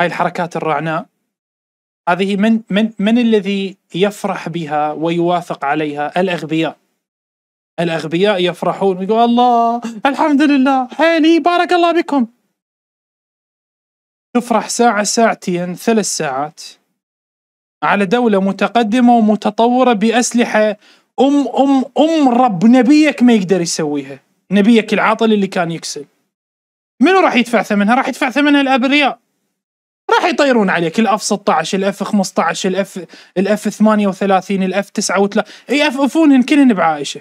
هاي الحركات الرعناء هذه من من من الذي يفرح بها ويوافق عليها؟ الاغبياء. الاغبياء يفرحون يقول الله الحمد لله حيلي بارك الله بكم. تفرح ساعة ساعتين ثلاث ساعات على دولة متقدمة ومتطورة بأسلحة أم أم أم رب نبيك ما يقدر يسويها نبيك العاطل اللي كان يكسل منو راح يدفع ثمنها راح يدفع ثمنها الأبرياء راح يطيرون عليك الاف 16 الاف 15 الاف الاف 38 الاف 39 اي اف افونهن كلهن بعائشه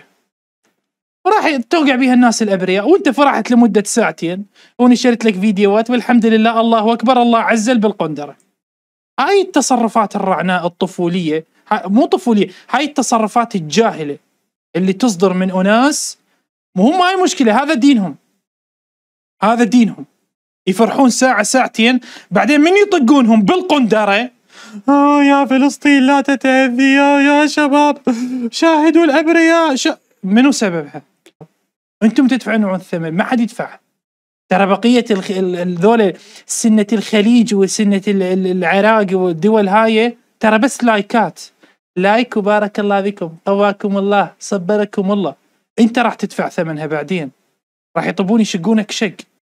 راح توقع بها الناس الابرياء وانت فرحت لمده ساعتين ونشرت لك فيديوهات والحمد لله الله اكبر الله عزل بالقندره هاي التصرفات الرعناء الطفوليه مو طفوليه هاي التصرفات الجاهله اللي تصدر من اناس مو هم هاي مشكله هذا دينهم هذا دينهم يفرحون ساعة ساعتين بعدين من يطقونهم بالقندرة آه يا فلسطين لا تتأذي يا شباب شاهدوا الأبرياء ش... منو سببها؟ أنتم تدفعون الثمن ما حد يدفع ترى بقية الخ... سنة الخليج وسنة العراق والدول هاي ترى بس لايكات لايك وبارك الله بكم قواكم الله صبركم الله انت راح تدفع ثمنها بعدين راح يطبون يشقونك شق